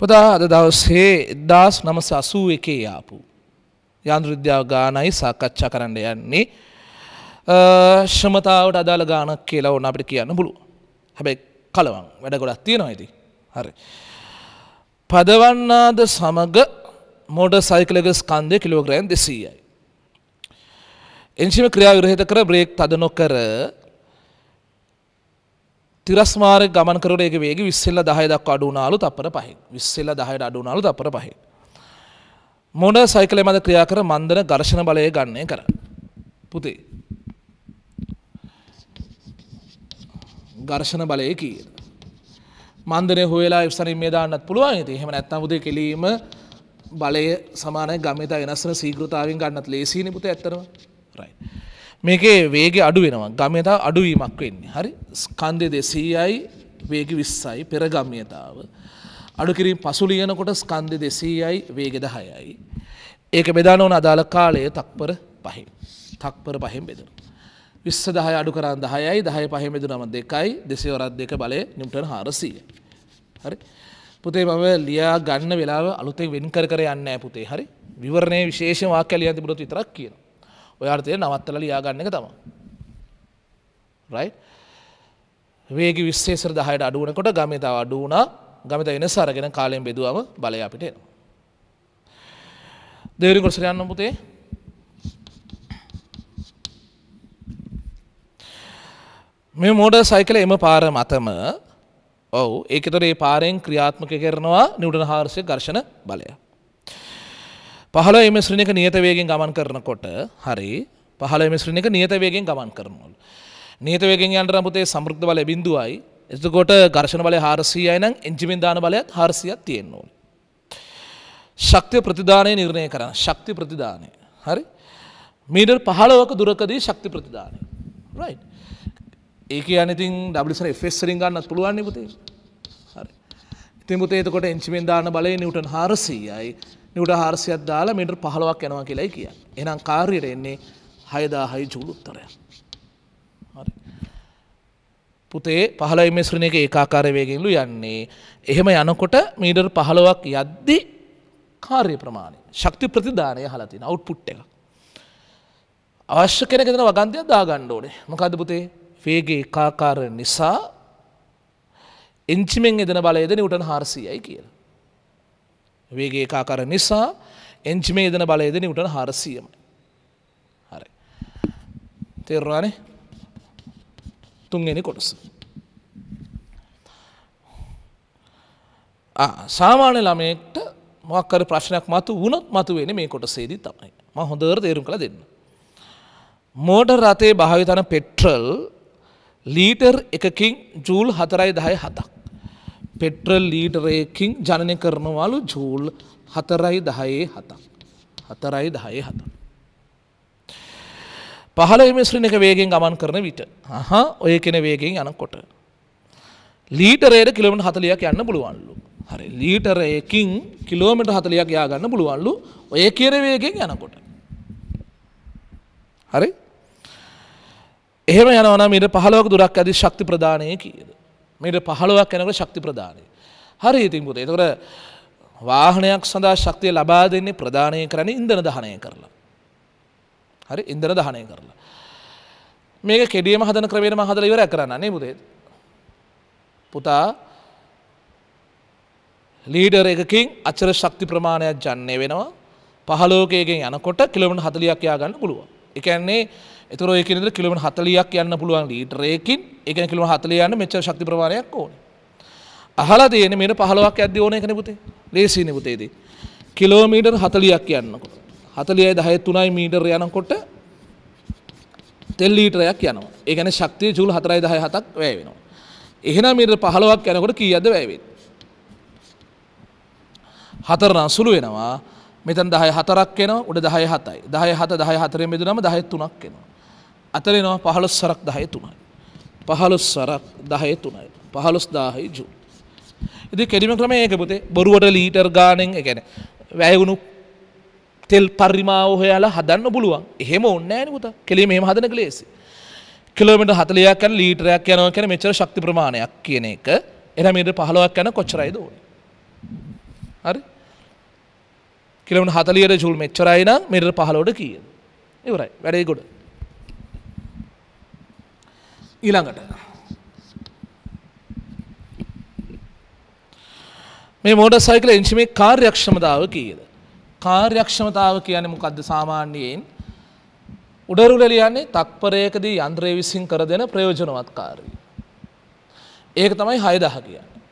පොදා අද දවසේ දස් නමස අසූ එකේ යාපු. යන්දෘද්‍යාව ගානයි සාකච්ඡා කරන්න යන්නේ. ශමතාවට අදාළ ගානක් කියලා ඕන අපිට කියන්න පුළුව. හැබැයි කලවන් වැඩ ගොඩක් තියෙනවා ඇති. හරි. පදවන්නාද සමග මෝඩ සයිකලග ස්කන්දය කිලෝග්‍රෑන් දෙසීයයි. එංශිම ක්‍රියා විරහිත කර බ්‍රේක් තද නොකර තිරස්මාරය ගමන් කරට එක වේග විස්සෙල්ල දහය දක් අඩුනාලු තපර පහහි විස්සෙල්ල දහයට අඩුනාලු තපර පහහි. මොඩ සයිකල මද ක්‍රියා කර මන්දන ගර්ශණ බලය ගන්නේ කර. පුතේ. ගර්ශණ බලය කිය. මන්දන හොලා විස්සන මේ දාන්නත් පුළුවන් ඇති හෙම ඇත්තම් ුදේ කෙලීම බලය සමානය ගමතා වෙනස්සන සීගෘතාවෙන් ගන්නත් ලේසිනි පුත ඇත්තරම රයි. මේකේ වේග අඩු වෙනවා ගමයතා අඩුවීමක් වෙන්නේ හරි ස්කන්දය දෙසීයයි වේග විස්සයි පෙරගම්යතාව අඩුකිරින් පසුලියනකොට ස්කන්දය දෙසීයයි වේගෙද හයයි. ඒක බෙදාන ඕන අදාළ කාලය තක්පර පහෙන් තක්පර පහෙන් බෙදන. විස්ස දහය අඩු කරන්න දහයයි දහය පහෙන් බෙදු නම දෙකයි දෙසවරත් දෙක බලය නිියම්ටන හාරසීය. හරි පුතේ මම ලියා ගන්න වෙලා අලුතෙන් වෙන් කර යන්න පුතේ හරි විවරණය විශේෂ වාක්‍යලියන් තිබුණොත් විතරක් කියලා. ඔය අර්ථය නවත්තලා ලියාගන්න එක තමයි. රයිට්? වේග විශ්ේෂර 10ට අඩු වෙනකොට ගමේ තව අඩු වුණා. ගමේ තව වෙනස අරගෙන කාලයෙන් බෙදුවම බලය අපිට එනවා. දෙවෙනි කොටසට යන්න පුතේ. මේ මෝටර් සයිකල එම පාර මතම ඔව් ඒකතොර ඒ පාරෙන් ක්‍රියාත්මක කරනවා නිව්ටන් 400 ඝර්ෂණ බලය. පහළ මිශ්‍රණයක නියත වේගෙන් ගමන් කරනකොට හරි පහළ මිශ්‍රණයක නියත වේගෙන් ගමන් කරනවලු. නියත වේගෙන් යන්න නම් පුතේ සමෘද්ධ බලය බිඳුවයි. එතකොට ඝර්ෂණ බලය 400යි නම් එන්ජිමින් දාන බලයත් 400ක් තියෙන්න ඕනේ. ශක්තිය ප්‍රතිදානය නිර්ණය කරන ශක්ති ප්‍රතිදානය හරි මීටර් පහලවක දුරකදී ශක්ති ප්‍රතිදානය රයි ඒක අනතින් ඩබිසර ෆෙස්සරින් ගන්න පුළුවන් පුතේ හරි ඉතින් පුතේ එතකොට එංචිමෙන් දාන බලය නිවටන් හාරසීයයි නිවුඩ හාරසියක් දාලා මිටර් පහලවක් යනවා කියලයි කිය. එනම් කාර්යට එන්නේ හයදා හයි ජූලුත්තරය. පුතේ පහලයි මිශ්‍රණ එක ඒකාකාරවයගෙන්ලු යන්නේ. එහෙම යනකොට මීඩර් පහලවක් යද්දි කාර්ය ප්‍රමාණය ශක්ති ප්‍රතිධානය හලතින අවුට්පුට් එක. අවශ්‍ය කෙනගෙන වගන්තය දාගණ්ඩ ඕනේ මොකද පුතේ වේගේ ඒකාකාර නිසා එංචිමෙන් එදන බලයද නිවටන් හාරසියයි කියලා. වේගේ ඒකාකාර නිසා එංචිමේ දන බලයද නිවටන හරසියම හරි තෙරවානේ තුන්ගෙන කොටස සාමාන්‍ය ළමයෙක්ට මොක්කර ප්‍රශ්නයක් මතු වුණොත් මතුවෙන මේ කොටසේදී තමයි ම හොඳර තේරුම් කළ දෙන්න. මෝට රතේ භාවිතන පෙට්‍රල් ලීටර් එකකින් ජූල් හතරයි දහය හතක්. පෙට්‍රල් ලීටරයකින් ජනනය කරනවලු ජූල් හතරයි දහයේ හතක්. හතරයි දහයේ හත. පහල මිශ්‍රණ එක වේගෙන් ගමන් කරන විට හා ඔය කෙන වේගෙන් යනකොට. ලීටරයට කිලමට හතලයක් යන්න පුළුවන්ලු. හරි ලීටරයකින් කිලෝමට හතලයක් යාගන්න පුළුවන්ලු ඔය කියරවේගෙන් යනකොට. හරි එහෙම යනවන මට පහලවක් දුරක් ඇති ශක්ති ප්‍රධානය කියද. මීට පහළුවක් යනකට ශක්ති ප්‍රධානය. හරි ඉතින් පුතේ එතකොට වාහනයක් සඳහා ශක්තිය ලබා දෙන්නේ ප්‍රධානය කරන ඉන්දන දහනය කරලා. හරි ඉන්දන දහනය කරලා. මේක කෙඩියම හදන ක්‍රමේට මහදල ඉවර කරන්නේ පුතේ. පුතා ලීඩර් එකකින් අචර ශක්ති ප්‍රමාණයක් ජන්නේ වෙනවා පහලෝකයකින් යනකොට කිලොමට හතලියක් යාගන්න පුළුව. එකන්නේ එතර ඒකනෙද කිලම හතලියක් යන්න පුළුවන් ලීටරයකින් එක කිලම හතලිය යන්න මෙච ශක්ති ප්‍රමාණයක් ඕන අහලා තියෙන මෙට පහලවක් ඇද ඕන එකන පුතේ ලේසින පුතේදී. කිලෝමීටර් හතලියක් යන්නකොට. හතලියයි දහය තුනයි මීටර් යනකොට තෙල්ලීටරයක් යනවා ඒගැන ශක්තිය ජූල් හතරයි දහය හතක් වැය වෙනවා. එහෙනම් මීට පහලවක් යනකොට කියද වැෑවෙත්. හතරනම් සුළු වෙනවා මෙතන් දහය හතරක් එෙන උඩ දහය හතයි දහය හත දහය හතරෙන් මෙදුනම දහය තුනක් එෙනවා. අතරෙනවා පහළොස් සරක් දහය තුනයි. පහළොස් සරක් දහය තුනයි පහළොස් දාහයි ජූ. ඉදි කෙරිම ක්‍රම ඒක පුතේ බොරුවට ලීටර් ගානෙන් එකැන වැයවුණු තෙල් පරිමාව හොයාලා හදන්න පුළුවන් එහෙම ඔන්නෑන පුත කෙලීම මෙම හදන ලේසි. කිලෝමට හතලයක් කැන ලීටරයක් යනව කැන මෙචර ශක්ති ප්‍රමාණයක් කියන එක එරමීට පහලොවක් යන කොච්චරයිද ඕන. හරි කිලමට හතලියට ජුල් මෙච්චරයින මෙට පහලෝට කියද. ඉවරයි වැඩේ ගොඩ ඊළඟට මේ මෝටර් සයිකල් එන්ජිමේ කාර්යක්ෂමතාව කීයද? කාර්යක්ෂමතාව කියන්නේ මොකද්ද සාමාන්‍යයෙන්? උඩරුල ලියන්නේ තත්පරයකදී යන්ත්‍රය විසින් කර දෙන ප්‍රයෝජනවත්කාරී. ඒක තමයි 6000 කියන්නේ.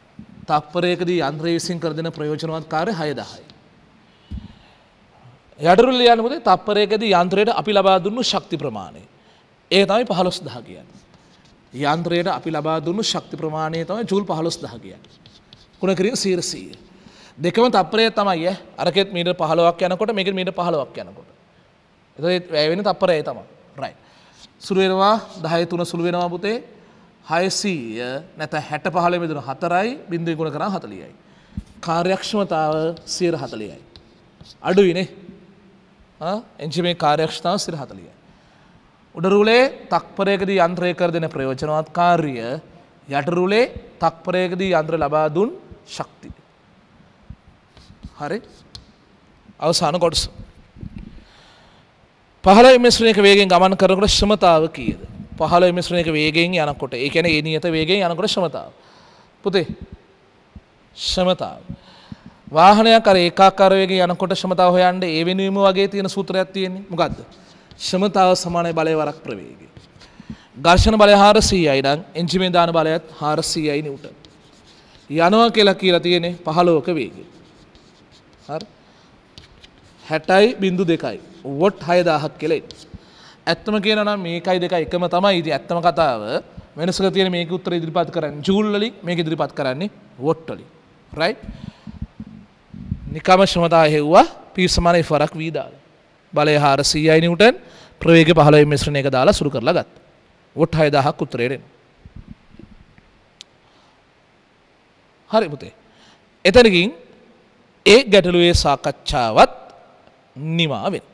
තත්පරයකදී යන්ත්‍රය විසින් කර දෙන ප්‍රයෝජනවත්කාරී 6000යි. යඩරුල ලියන්නේ මොකද? තත්පරයකදී යන්ත්‍රයට අපි ලබා දුන්නු ශක්ති ප්‍රමාණය. ඒක තමයි 15000 කියන්නේ. යන්ත්‍රයට අපි ලබා දුන්නු ශක්ති ප්‍රමාණය තමයි ජූල් පහලොස් දහ කිය. කුණකිරින් සීරසීය. දෙකම තප්පරය තමයි අරකෙත් මීට පහලොවක් යනකොට මේක මීට පහලොවක් යනකොට. එත වැෑවෙන තප්පරය තම රයි. සුරුවෙනවා දහය තුන සුළුවෙනවා පුතේ හයසීය නැත හැට පහල මෙදුන හතරයි බිින්දුව ගුණ කරා හතලියයි. කාර්යක්ෂමතාව සීර හතලියයි. අඩුවිනේ එංචි මේ කාර්යක්ෂතාව සිර හතලියයි. උඩරුලේ තක්පරයකදී යන්ත්‍රයකර දෙන ප්‍රයෝජනවත් කාර්ය යටරුලේ තක්පරයකදී යන්ත්‍ර ලබා දුන් ශක්ති. හරි අවසාන කොටස. පහල මිශ්‍රණයක වේගෙන් ගමන් කරකට ශ්‍රමතාව කියද. පහල මිශ්‍රණයක වේගෙන් යනකොට ඒකැන ඒ නියත වේගෙන් යනකොට ශ්‍රමතාව. පුතේ ශ්‍රමතාව. වාහනයක් අර ඒකාකාරවේගෙන් යනකොට ශ්‍රමතාව හොයන්ට ඒ වෙනුවීම වගේ තියෙන සූත්‍රයක් තියෙන්නේ මොකක්ද. ශමතාව සමානය බලය වරක් ප්‍රවේග. ගර්ශණ බලය හාරසීයයි නම් එංජිමේ දාන බලයත් හාරසීයයි නිව්ට. යනවා කියලා කියලා තියෙනෙ පහලෝක වේග. හැටයි බින්දු දෙකයි. වොට් හයදාහක් කෙලෙයි. ඇත්තම කියනම් මේකයි දෙක එකම තමයි ඉති ඇත්තම කතාව වෙනසක තියෙන මේක උත්තර ඉදිරිපත් කරන්න ජූල්ලි මේක ඉදිරිපත් කරන්නේ වොට්ටලි රයි නිකම ශ්‍රමතා හෙව්වා පිසමන ෆරක් වීදාල බලය හාරසීයයි නිවටන් ප්‍රවේග පහලයි මිශ්‍රණ එක දාලා සුරු කරලා ගත් ඔට් හයදාහක් උත්තරේරෙන් හරි පුතේ එතනකින් ඒ ගැටලුවේ සාකච්ඡාවත් නිමාවෙන්